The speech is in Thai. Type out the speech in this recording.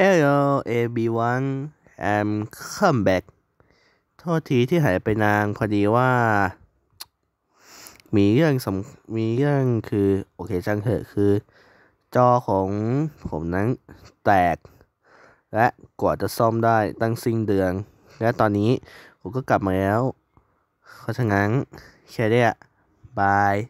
Hello everyone I'm come back โทษทีที่หายไปนานพอดีว่า มีเรื่องสมมีเรื่องคือ โอเคจังเถอะคือ จอของผมนั้นแตก และกว่าจะซ่อมได้ตั้งสิ้นเดือนและตอนนี้ ผมก็กลับมาแล้วเพราะฉะนั้น แค่เนี้ยบาย